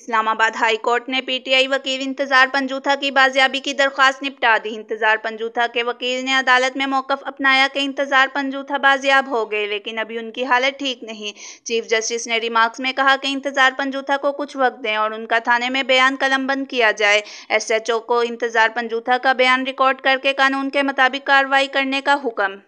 Islamabad high court ने PTI वकील इंतजार पंजूथा की बाजियाबी की दरख्वास्त निपटा दी इंतजार पंजूथा के वकील ने अदालत में मौकफ अपनाया कि इंतजार पंजूथा बाजियाब हो गए लेकिन अभी उनकी हालत ठीक नहीं चीफ जस्टिस ने रिमार्क्स में कहा कि इंतजार पंजूथा को कुछ वक्त दें और उनका थाने में बयान कलमबंद किया जाए एस को इंतजार पंजूथा का बयान रिकॉर्ड करके कानून के मुताबिक कार्रवाई करने का हुक्म